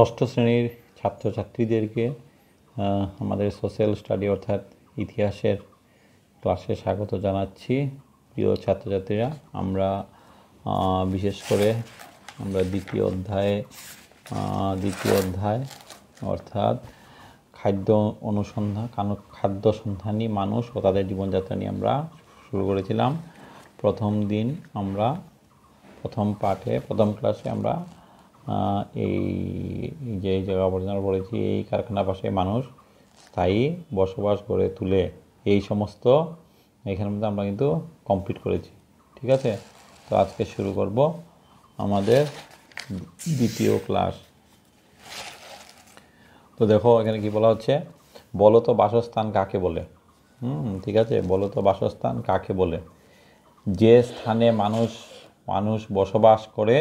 ষষ্ঠ শ্রেণীর ছাত্রছাত্রীদেরকে আমাদের সোশ্যাল স্টাডি অর্থাৎ ইতিহাসের ক্লাসে স্বাগত জানাচ্ছি প্রিয় ছাত্রছাত্রীরা আমরা বিশেষ করে আমরা দ্বিতীয় অধ্যায়ে দ্বিতীয় অধ্যায় অর্থাৎ খাদ্য অনুসন্ধান খাদ্য সন্ধানী মানুষ ও তাদের জীবনযাত্রা নিয়ে আমরা শুরু করেছিলাম প্রথম দিন আমরা প্রথম পাঠে প্রথম ক্লাসে আমরা এই যে জায়গা আবর্জনা পড়েছি এই কারখানা পাশে মানুষ স্থায়ী বসবাস করে তুলে এই সমস্ত এখানের মধ্যে আমরা কিন্তু কমপ্লিট করেছি ঠিক আছে তো আজকে শুরু করব আমাদের দ্বিতীয় ক্লাস তো দেখো এখানে কি বলা হচ্ছে বলো তো বাসস্থান কাকে বলে হুম ঠিক আছে বলো তো বাসস্থান কাকে বলে যে স্থানে মানুষ মানুষ বসবাস করে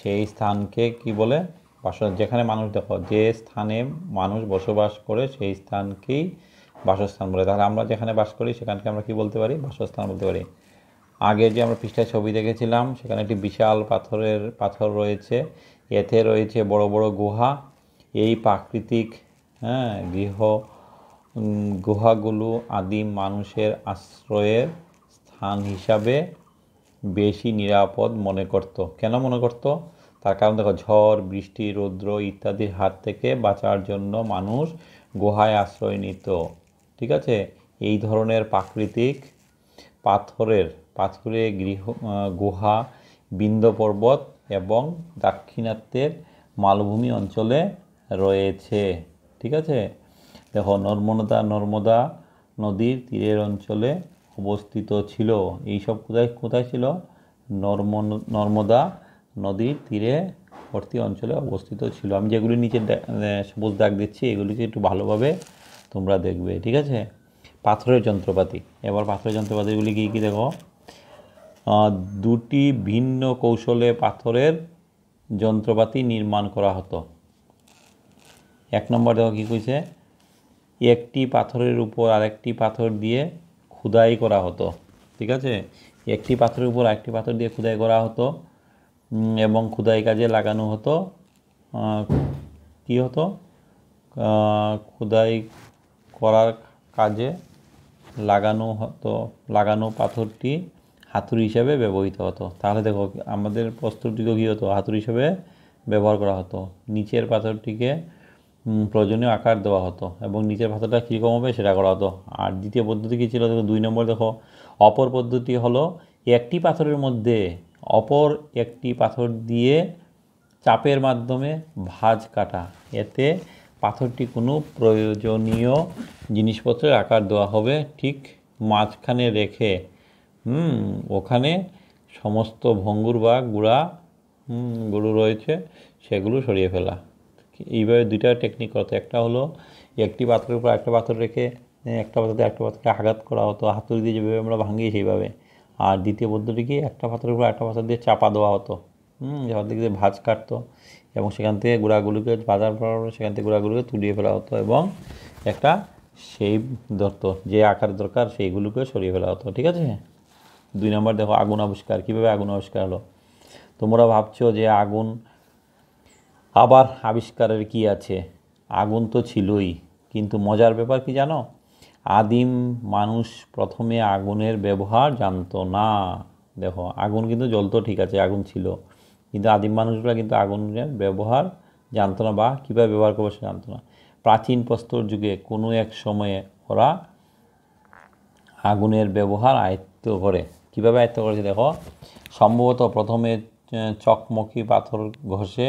সেই স্থানকে কি বলে বাসস্থান যেখানে মানুষ দেখো যে স্থানে মানুষ বসবাস করে সেই স্থানকেই বাসস্থান বলে তাহলে আমরা যেখানে বাস করি সেখানকে আমরা কি বলতে পারি বাসস্থান বলতে পারি আগে যে আমরা পৃষ্ঠায় ছবি দেখেছিলাম সেখানে একটি বিশাল পাথরের পাথর রয়েছে এতে রয়েছে বড় বড় গুহা এই প্রাকৃতিক হ্যাঁ গৃহ গুহাগুলো আদিম মানুষের আশ্রয়ের স্থান হিসাবে বেশি নিরাপদ মনে করত কেন মনে করত তার কারণ দেখো ঝড় বৃষ্টি রৌদ্র ইত্যাদির হাত থেকে বাঁচার জন্য মানুষ গুহায় আশ্রয় নিত ঠিক আছে এই ধরনের প্রাকৃতিক পাথরের পাথরে গৃহ গুহা বিন্দ পর্বত এবং দাক্ষিণাত্যের মালভূমি অঞ্চলে রয়েছে ঠিক আছে দেখো নর্মদা নর্মদা নদীর তীরের অঞ্চলে অবস্থিত ছিল এইসব কোথায় কোথায় ছিল নর্ম নর্মদা নদীর তীরে ভর্তি অঞ্চলে অবস্থিত ছিল আমি যেগুলি নিচে সবুজ দাগ দিচ্ছি এগুলিকে একটু ভালোভাবে তোমরা দেখবে ঠিক আছে পাথরের যন্ত্রপাতি এবার পাথরের যন্ত্রপাতিগুলি কী কী দেখো দুটি ভিন্ন কৌশলে পাথরের যন্ত্রপাতি নির্মাণ করা হতো এক নম্বর দেখো কী কইছে একটি পাথরের উপর আরেকটি পাথর দিয়ে খুদাই করা হতো ঠিক আছে একটি পাথরের উপর একটি পাথর দিয়ে খুদাই করা হতো এবং খুদাই কাজে লাগানো হতো কি হতো খুদাই করার কাজে লাগানো হতো লাগানো পাথরটি হাতুড়ি হিসাবে ব্যবহৃত হতো তাহলে দেখো আমাদের প্রস্তুতটিকে কী হতো হাতুড়ি হিসাবে ব্যবহার করা হতো নিচের পাথরটিকে প্রয়োজনীয় আকার দেওয়া হতো এবং নিচের ভাতাটা কীরকম হবে সেটা করা হতো আর দ্বিতীয় পদ্ধতি কী ছিল দেখো দুই নম্বর দেখো অপর পদ্ধতি হলো একটি পাথরের মধ্যে অপর একটি পাথর দিয়ে চাপের মাধ্যমে ভাঁজ কাটা এতে পাথরটি কোনো প্রয়োজনীয় জিনিসপত্রের আকার দেওয়া হবে ঠিক মাঝখানে রেখে ওখানে সমস্ত ভঙ্গুর বা গুড়া গরু রয়েছে সেগুলো সরিয়ে ফেলা এইভাবে দুইটা টেকনিক হতো একটা হলো একটি পাথরের উপর একটা পাথর রেখে একটা পাথর একটা পাথরকে আঘাত করা হতো হাতুড়ি দিয়ে যেভাবে আমরা ভাঙি সেইভাবে আর দ্বিতীয় কি একটা পাথরের উপর একটা পাথর দিয়ে চাপা দেওয়া হতো হুম যার দিক দিয়ে ভাঁজ কাটতো এবং সেখান থেকে গুঁড়াগুলোকে বাজার পর সেখান থেকে গুঁড়াগুলোকে তুলিয়ে ফেলা হতো এবং একটা সেই ধরত যে আকার দরকার সেইগুলোকে সরিয়ে ফেলা হতো ঠিক আছে দুই নম্বর দেখো আগুন আবিষ্কার কীভাবে আগুন আবিষ্কার হলো তোমরা ভাবছো যে আগুন আবার আবিষ্কারের কি আছে আগুন তো ছিলই কিন্তু মজার ব্যাপার কি জানো আদিম মানুষ প্রথমে আগুনের ব্যবহার জানতো না দেখো আগুন কিন্তু জ্বলতো ঠিক আছে আগুন ছিল কিন্তু আদিম মানুষগুলো কিন্তু আগুনের ব্যবহার জানতো না বা কীভাবে ব্যবহার করবে সে জানতো না প্রাচীন প্রস্তর যুগে কোনো এক সময়ে ওরা আগুনের ব্যবহার আয়ত্ত করে কীভাবে আয়ত্ত করেছে দেখো সম্ভবত প্রথমে চকমকি পাথর ঘষে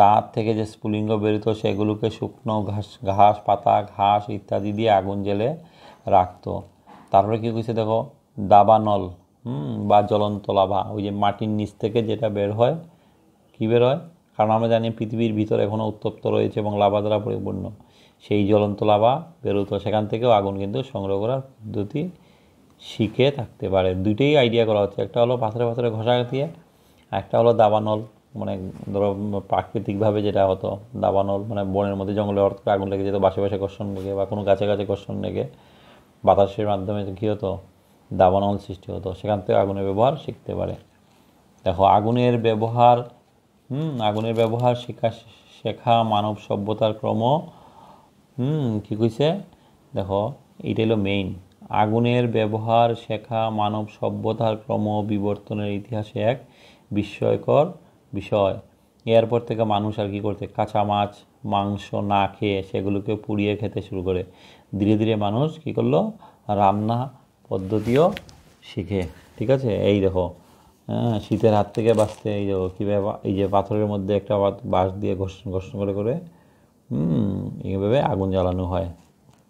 তার থেকে যে স্ফুলিঙ্গ বেরিত সেগুলোকে শুকনো ঘাস ঘাস পাতা ঘাস ইত্যাদি দিয়ে আগুন জেলে রাখতো তারপরে কী করছে দেখো দাবানল নল বা জ্বলন্ত লাভা ওই যে মাটির নিচ থেকে যেটা বের হয় কী বের হয় কারণ আমরা জানি পৃথিবীর ভিতর এখনও উত্তপ্ত রয়েছে এবং লাভা দ্বারা পরিপূর্ণ সেই জ্বলন্ত লাভা বেরোতো সেখান থেকেও আগুন কিন্তু সংগ্রহ করার পদ্ধতি শিখে থাকতে পারে দুইটাই আইডিয়া করা হচ্ছে একটা হলো পাথরে পাথরে ঘষা দিয়ে একটা হলো দাবানল মানে ধরো প্রাকৃতিকভাবে যেটা হতো দাবানল মানে বনের মধ্যে জঙ্গলে অর্থ আগুন লেগে যেত বাসে বাসে কর্ষণ লেগে বা কোনো গাছে গাছে কর্ষণ লেগে বাতাসের মাধ্যমে কী হতো দাবানল সৃষ্টি হতো সেখান থেকে আগুনের ব্যবহার শিখতে পারে দেখো আগুনের ব্যবহার হুম আগুনের ব্যবহার শেখা শেখা মানব সভ্যতার ক্রম হুম কী কইছে দেখো এটা হলো মেইন আগুনের ব্যবহার শেখা মানব সভ্যতার ক্রম বিবর্তনের ইতিহাসে এক বিস্ময়কর বিষয় এরপর থেকে মানুষ আর কী করছে কাঁচা মাছ মাংস না খেয়ে সেগুলোকে পুড়িয়ে খেতে শুরু করে ধীরে ধীরে মানুষ কী করলো রান্না পদ্ধতিও শিখে ঠিক আছে এই দেখো হ্যাঁ শীতের হাত থেকে বাঁচতে এই দেখো কীভাবে এই যে পাথরের মধ্যে একটা বাঁশ দিয়ে ঘোষণ ঘোষণ করে করে এইভাবে আগুন জ্বালানো হয়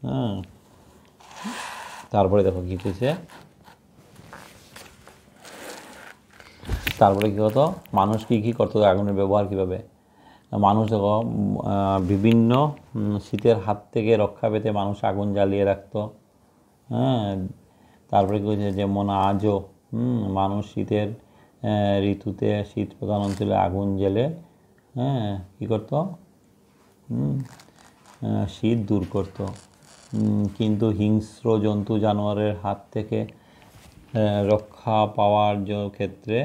হ্যাঁ তারপরে দেখো কী হয়েছে তারপরে কী হতো মানুষ কী কী করতো আগুনের ব্যবহার কীভাবে মানুষ দেখো বিভিন্ন শীতের হাত থেকে রক্ষা পেতে মানুষ আগুন জ্বালিয়ে রাখত হ্যাঁ তারপরে কী হচ্ছে যেমন আজও মানুষ শীতের ঋতুতে শীত প্রধান অঞ্চলে আগুন জেলে হ্যাঁ কী করতো শীত দূর করতো কিন্তু হিংস্র জন্তু জানোয়ারের হাত থেকে রক্ষা পাওয়ার ক্ষেত্রে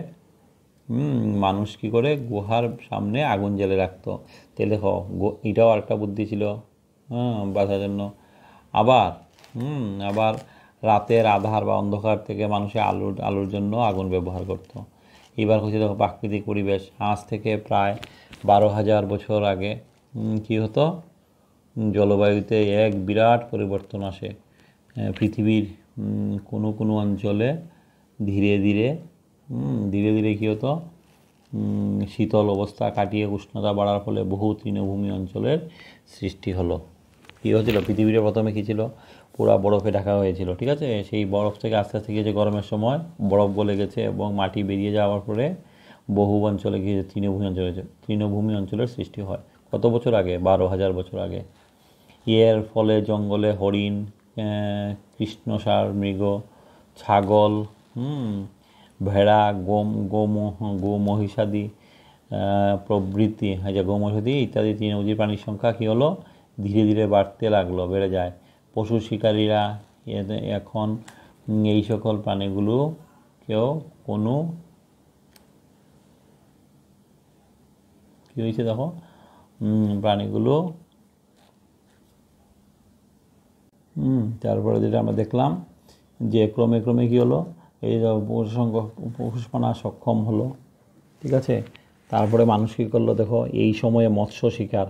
মানুষ কী করে গুহার সামনে আগুন জ্বেলে রাখতো তেলে হ এটাও আরেকটা বুদ্ধি ছিল হ্যাঁ বাঁচার জন্য আবার হুম আবার রাতের আধার বা অন্ধকার থেকে মানুষে আলুর আলুর জন্য আগুন ব্যবহার করত। এবার হচ্ছে দেখো প্রাকৃতিক পরিবেশ আজ থেকে প্রায় বারো হাজার বছর আগে কি হতো জলবায়ুতে এক বিরাট পরিবর্তন আসে পৃথিবীর কোনো কোনো অঞ্চলে ধীরে ধীরে ধীরে ধীরে কী হতো শীতল অবস্থা কাটিয়ে উষ্ণতা বাড়ার ফলে বহু তৃণভূমি অঞ্চলের সৃষ্টি হলো কী হয়েছিল পৃথিবীতে প্রথমে কী ছিল পুরা বরফে ঢাকা হয়েছিল ঠিক আছে সেই বরফ থেকে আস্তে আস্তে গিয়েছে গরমের সময় বরফ গলে গেছে এবং মাটি বেরিয়ে যাওয়ার পরে বহু অঞ্চলে গিয়েছে তৃণভূমি অঞ্চলে তৃণভূমি অঞ্চলের সৃষ্টি হয় কত বছর আগে বারো হাজার বছর আগে এর ফলে জঙ্গলে হরিণ কৃষ্ণসার মৃগ ছাগল হুম ভেড়া গোম গো মহিষাদি প্রবৃত্তি হ্যাঁ যা গোমহিষাদি ইত্যাদি তৃণভোজী প্রাণীর সংখ্যা কী হলো ধীরে ধীরে বাড়তে লাগলো বেড়ে যায় পশু শিকারীরা এখন এই সকল প্রাণীগুলো কেউ কোনো কী হয়েছে দেখো প্রাণীগুলো তারপরে যেটা আমরা দেখলাম যে ক্রমে ক্রমে কী হলো এই উপসংগ উপসনা সক্ষম হলো ঠিক আছে তারপরে মানুষ কী করলো দেখো এই সময়ে মৎস্য শিকার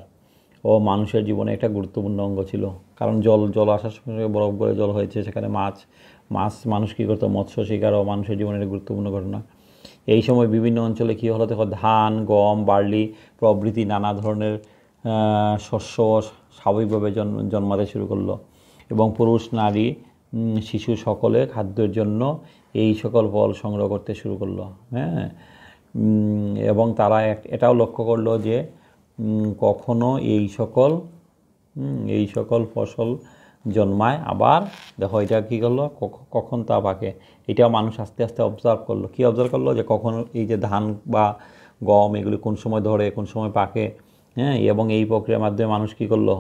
ও মানুষের জীবনে একটা গুরুত্বপূর্ণ অঙ্গ ছিল কারণ জল জল আসার সঙ্গে বরফ গড়ে জল হয়েছে সেখানে মাছ মাছ মানুষ কী করতো মৎস্য শিকার ও মানুষের জীবনে একটা গুরুত্বপূর্ণ ঘটনা এই সময় বিভিন্ন অঞ্চলে কী হলো দেখো ধান গম বার্লি প্রভৃতি নানা ধরনের শস্য স্বাভাবিকভাবে জন্মাতে শুরু করলো এবং পুরুষ নারী শিশু সকলে খাদ্যের জন্য এই সকল ফল সংগ্রহ করতে শুরু করলো হ্যাঁ এবং তারা এটাও লক্ষ্য করলো যে কখনো এই সকল এই সকল ফসল জন্মায় আবার দেখো এটা কী করলো কখন তা পাকে এটাও মানুষ আস্তে আস্তে অবজার্ভ করলো কী অবজার্ভ করলো যে কখন এই যে ধান বা গম এগুলি কোন সময় ধরে কোন সময় পাকে হ্যাঁ এবং এই প্রক্রিয়ার মাধ্যমে মানুষ কী করলো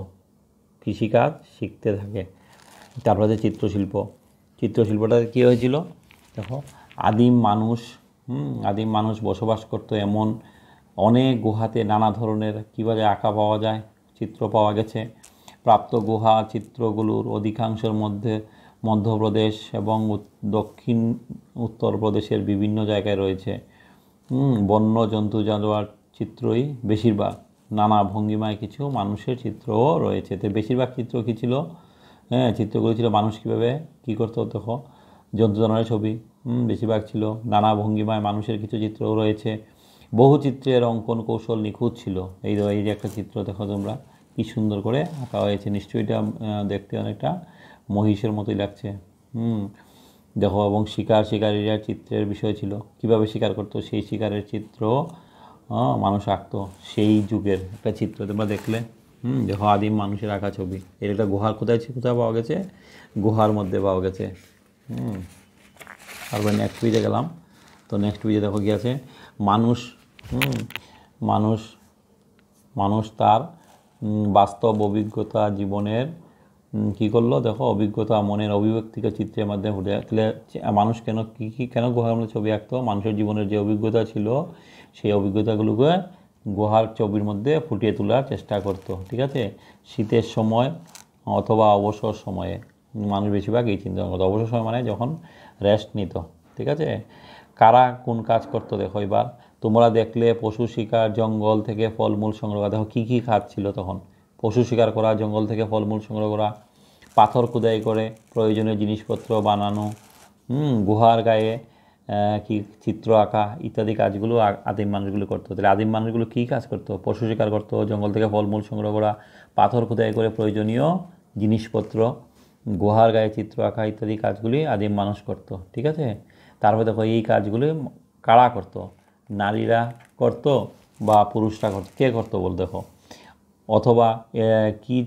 কৃষিকাজ শিখতে থাকে তারপরে চিত্রশিল্প চিত্রশিল্পটা কী হয়েছিল দেখো আদিম মানুষ আদিম মানুষ বসবাস করত এমন অনেক গুহাতে নানা ধরনের কীভাবে আঁকা পাওয়া যায় চিত্র পাওয়া গেছে প্রাপ্ত গুহা চিত্রগুলোর অধিকাংশের মধ্যে মধ্যপ্রদেশ এবং দক্ষিণ উত্তরপ্রদেশের বিভিন্ন জায়গায় রয়েছে বন্য জন্তু জানোয়ার চিত্রই বেশিরভাগ নানা ভঙ্গিমায় কিছু মানুষের চিত্রও রয়েছে তো বেশিরভাগ চিত্র কী ছিল হ্যাঁ চিত্রগুলো ছিল মানুষ কীভাবে কী করতে দেখো যন্ত্রণার ছবি বেশিরভাগ ছিল নানা ভঙ্গিমায় মানুষের কিছু চিত্রও রয়েছে বহু চিত্রের অঙ্কন কৌশল নিখুঁত ছিল এই এই যে একটা চিত্র দেখো তোমরা কী সুন্দর করে আঁকা হয়েছে নিশ্চয়ই এটা দেখতে অনেকটা মহিষের মতোই লাগছে হুম দেখো এবং শিকার শিকারীরা চিত্রের বিষয় ছিল কিভাবে শিকার করতো সেই শিকারের চিত্র মানুষ আঁকতো সেই যুগের একটা চিত্র তোমরা দেখলে হুম দেখো আদিম মানুষের আঁকা ছবি এর একটা গুহার কোথায় কোথায় পাওয়া গেছে গুহার মধ্যে পাওয়া গেছে হুম তারপরে নেক্সট পেজে গেলাম তো নেক্সট পেজে দেখো কি আছে মানুষ মানুষ মানুষ তার বাস্তব অভিজ্ঞতা জীবনের কি করলো দেখো অভিজ্ঞতা মনের অভিব্যক্তিকে চিত্রের মাধ্যমে ফুটে তুলে মানুষ কেন কী কী কেন গুহার মধ্যে ছবি আঁকতো মানুষের জীবনের যে অভিজ্ঞতা ছিল সেই অভিজ্ঞতাগুলোকে গুহার ছবির মধ্যে ফুটিয়ে তোলার চেষ্টা করত ঠিক আছে শীতের সময় অথবা অবসর সময়ে মানুষ বেশিরভাগ এই চিন্তা করতো অবসর সময় মানে যখন রেস্ট নিত ঠিক আছে কারা কোন কাজ করতো দেখো এবার তোমরা দেখলে পশু শিকার জঙ্গল থেকে ফলমূল সংগ্রহ করা দেখো কী কী কাজ ছিল তখন পশু শিকার করা জঙ্গল থেকে ফলমূল সংগ্রহ করা পাথর খুদাই করে প্রয়োজনীয় জিনিসপত্র বানানো গুহার গায়ে কি চিত্র আঁকা ইত্যাদি কাজগুলো আদিম মানুষগুলো করতো তাহলে আদিম মানুষগুলো কী কাজ করতো পশু শিকার করতো জঙ্গল থেকে ফলমূল সংগ্রহ করা পাথর খোদাই করে প্রয়োজনীয় জিনিসপত্র গুহার গায়ে চিত্র আঁকা ইত্যাদি কাজগুলি আদিম মানুষ করত ঠিক আছে তারপরে দেখো এই কাজগুলি কারা করত নারীরা করত বা পুরুষরা করত কে করতো বল দেখো অথবা কি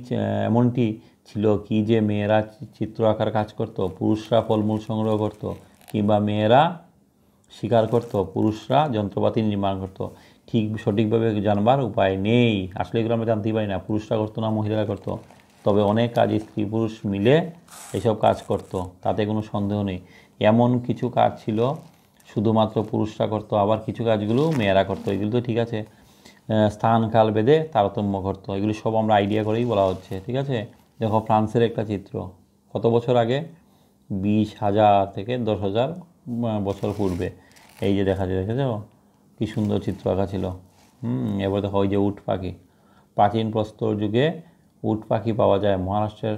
এমনটি ছিল কি যে মেয়েরা চিত্র আঁকার কাজ করত পুরুষরা ফলমূল সংগ্রহ করত কিংবা মেয়েরা শিকার করত পুরুষরা যন্ত্রপাতি নির্মাণ করত ঠিক সঠিকভাবে জানবার উপায় নেই আসলে এগুলো আমরা জানতেই পারি না পুরুষরা করতো না মহিলারা করতো তবে অনেক কাজ স্ত্রী পুরুষ মিলে এসব কাজ করত। তাতে কোনো সন্দেহ নেই এমন কিছু কাজ ছিল শুধুমাত্র পুরুষরা করত আবার কিছু কাজগুলো মেয়েরা করতো এগুলো তো ঠিক আছে স্থান কাল বেঁধে তারতম্য করতো এগুলো সব আমরা আইডিয়া করেই বলা হচ্ছে ঠিক আছে দেখো ফ্রান্সের একটা চিত্র কত বছর আগে বিশ হাজার থেকে দশ হাজার বছর পূর্বে এই যে দেখা যায় দেখেছ কি সুন্দর চিত্র আঁকা ছিল হুম এবার দেখো ওই যে উট পাখি প্রাচীন প্রস্তর যুগে উট পাখি পাওয়া যায় মহারাষ্ট্রের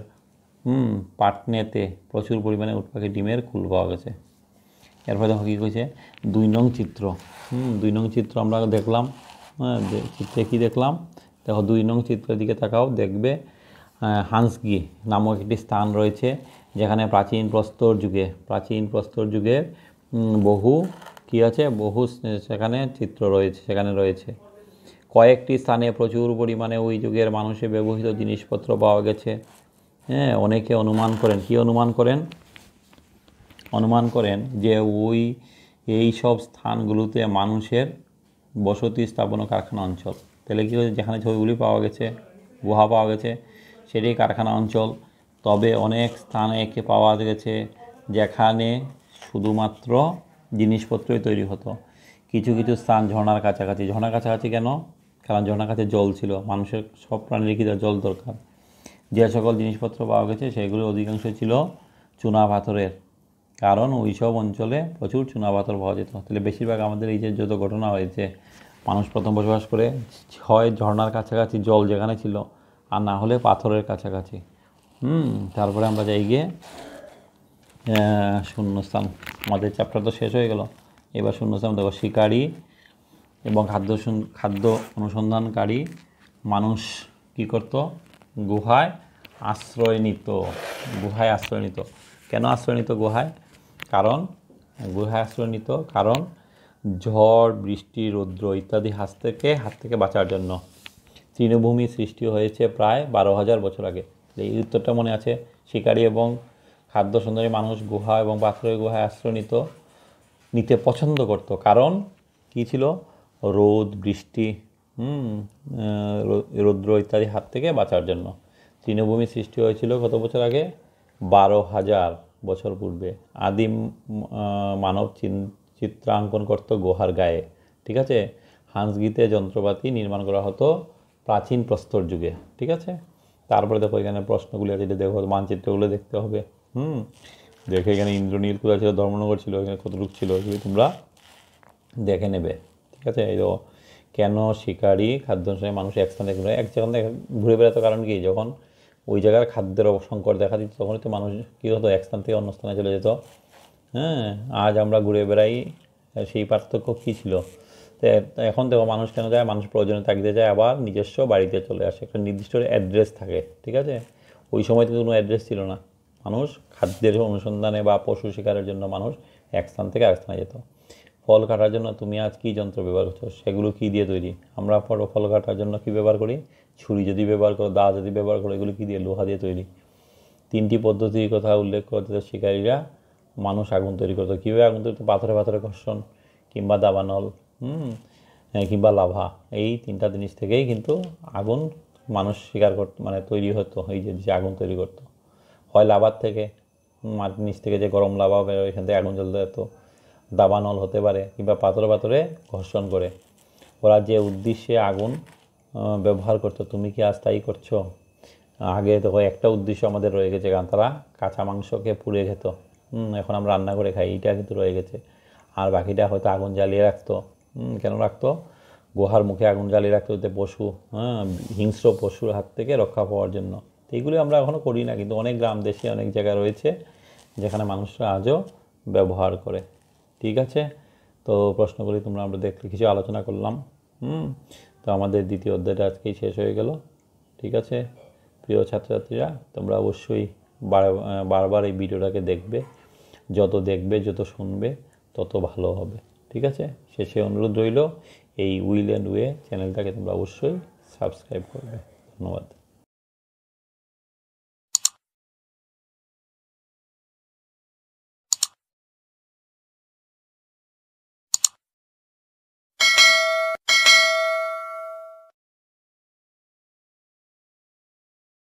পাটনেতে প্রচুর পরিমাণে উট পাখি ডিমের খুল পাওয়া গেছে এরপরে দেখো কী কইছে দুই নং চিত্র হুম দুই নং চিত্র আমরা দেখলাম হ্যাঁ চিত্রে কী দেখলাম দেখো দুই নং চিত্রের দিকে তাকাও দেখবে হাঁসগি নামক একটি স্থান রয়েছে যেখানে প্রাচীন প্রস্তর যুগে প্রাচীন প্রস্তর যুগের বহু কী আছে বহু সেখানে চিত্র রয়েছে সেখানে রয়েছে কয়েকটি স্থানে প্রচুর পরিমাণে ওই যুগের মানুষে ব্যবহৃত জিনিসপত্র পাওয়া গেছে হ্যাঁ অনেকে অনুমান করেন কি অনুমান করেন অনুমান করেন যে ওই এই সব স্থানগুলোতে মানুষের বসতি স্থাপন কারখানা অঞ্চল তাহলে কী হয়েছে যেখানে ছবিগুলি পাওয়া গেছে গুহা পাওয়া গেছে সেটি কারখানা অঞ্চল তবে অনেক স্থানে একে পাওয়া গেছে যেখানে শুধুমাত্র জিনিসপত্রই তৈরি হতো কিছু কিছু স্থান ঝর্ণার কাছাকাছি ঝর্নার কাছাকাছি কেন কারণ ঝর্ণার কাছে জল ছিল মানুষের সব প্রাণীর কি জল দরকার যে সকল জিনিসপত্র পাওয়া গেছে সেগুলো অধিকাংশ ছিল চুনা পাথরের কারণ ওই সব অঞ্চলে প্রচুর চুনা পাথর পাওয়া যেত তাহলে বেশিরভাগ আমাদের এই যে যত ঘটনা হয়েছে মানুষ প্রথম বসবাস করে হয় ঝর্নার কাছাকাছি জল যেখানে ছিল আর না হলে পাথরের কাছাকাছি হুম তারপরে আমরা যাই গিয়ে শূন্যস্থান আমাদের চ্যাপ্টার তো শেষ হয়ে গেল এবার শূন্যস্থান দেখো শিকারী এবং খাদ্য খাদ্য অনুসন্ধানকারী মানুষ কি করত গুহায় আশ্রয় নিত গুহায় আশ্রয় নিত কেন আশ্রয় নিত গুহায় কারণ গুহায় আশ্রয় নিত কারণ ঝড় বৃষ্টি রৌদ্র ইত্যাদি হাত থেকে হাত থেকে বাঁচার জন্য তৃণভূমি সৃষ্টি হয়েছে প্রায় বারো হাজার বছর আগে এই উত্তরটা মনে আছে শিকারী এবং খাদ্য সুন্দরী মানুষ গুহা এবং পাথরের গুহায় আশ্রয় নিত নিতে পছন্দ করত কারণ কী ছিল রোদ বৃষ্টি হুম রৌদ্র ইত্যাদি হাত থেকে বাঁচার জন্য তৃণভূমি সৃষ্টি হয়েছিল কত বছর আগে বারো হাজার বছর পূর্বে আদিম মানব চিত্রাঙ্কন করত গোহার গায়ে ঠিক আছে হাঁসগিতে যন্ত্রপাতি নির্মাণ করা হতো প্রাচীন প্রস্তর যুগে ঠিক আছে তারপরে দেখো এখানে প্রশ্নগুলি আছে দেখো মানচিত্রগুলো দেখতে হবে হুম দেখে এখানে ইন্দ্রনীল কোথায় ছিল ধর্মনগর ছিল এখানে কতটুক ছিল তোমরা দেখে নেবে ঠিক আছে এই তো কেন শিকারি খাদ্য অনুসারে মানুষ এক স্থানে এক জায়গা ঘুরে বেড়াতো কারণ কি যখন ওই জায়গার খাদ্যের সংকট দেখা দিত তখনই তো মানুষ কী হতো এক স্থান থেকে অন্য স্থানে চলে যেত হ্যাঁ আজ আমরা ঘুরে বেড়াই সেই পার্থক্য কী ছিল তো এখন দেখো মানুষ কেন যায় মানুষ প্রয়োজনে থাকতে যায় আবার নিজস্ব বাড়িতে চলে আসে একটা নির্দিষ্ট অ্যাড্রেস থাকে ঠিক আছে ওই সময় তো কোনো অ্যাড্রেস ছিল না মানুষ খাদ্যের অনুসন্ধানে বা পশু শিকারের জন্য মানুষ এক স্থান থেকে আরেক স্থানে যেত ফল কাটার জন্য তুমি আজ কী যন্ত্র ব্যবহার করছো সেগুলো কী দিয়ে তৈরি আমরা ফটো ফল কাটার জন্য কী ব্যবহার করি ছুরি যদি ব্যবহার করো দা যদি ব্যবহার করো এগুলো কী দিয়ে লোহা দিয়ে তৈরি তিনটি পদ্ধতির কথা উল্লেখ করতে শিকারীরা মানুষ আগুন তৈরি করতো কীভাবে আগুন তৈরি পাথরে পাথরে ঘর্ষণ কিংবা দাবানল হুম কিংবা লাভা এই তিনটা জিনিস থেকেই কিন্তু আগুন মানুষ শিকার করত মানে তৈরি হতো এই যে আগুন তৈরি করতো হয় লাভার থেকে মাটির নিচ থেকে যে গরম লাভা বেরোয় এখান থেকে আগুন জ্বলতে যেত দাবানল হতে পারে কিংবা পাথরে পাথরে ঘর্ষণ করে ওরা যে উদ্দেশ্যে আগুন ব্যবহার করতো তুমি কি আজ তাই করছো আগে দেখো একটা উদ্দেশ্য আমাদের রয়ে গেছে কারণ তারা কাঁচা মাংসকে পুড়ে খেত এখন আমরা রান্না করে খাই এইটা কিন্তু রয়ে গেছে আর বাকিটা হয়তো আগুন জ্বালিয়ে রাখতো কেন রাখতো গুহার মুখে আগুন জ্বালিয়ে রাখতো যাতে পশু হ্যাঁ হিংস্র পশুর হাত থেকে রক্ষা পাওয়ার জন্য এইগুলি আমরা এখনও করি না কিন্তু অনেক গ্রাম দেশে অনেক জায়গা রয়েছে যেখানে মানুষরা আজও ব্যবহার করে ঠিক আছে তো প্রশ্নগুলি তোমরা আমরা দেখলে কিছু আলোচনা করলাম হুম তো আমাদের দ্বিতীয় অধ্যায়টা আজকেই শেষ হয়ে গেল ঠিক আছে প্রিয় ছাত্রছাত্রীরা তোমরা অবশ্যই বারবার এই ভিডিওটাকে দেখবে যত দেখবে যত শুনবে তত ভালো হবে ঠিক আছে শেষে অনুরোধ রইল এই উইল অ্যান্ড ওয়ে চ্যানেলটাকে তোমরা অবশ্যই সাবস্ক্রাইব করবে ধন্যবাদ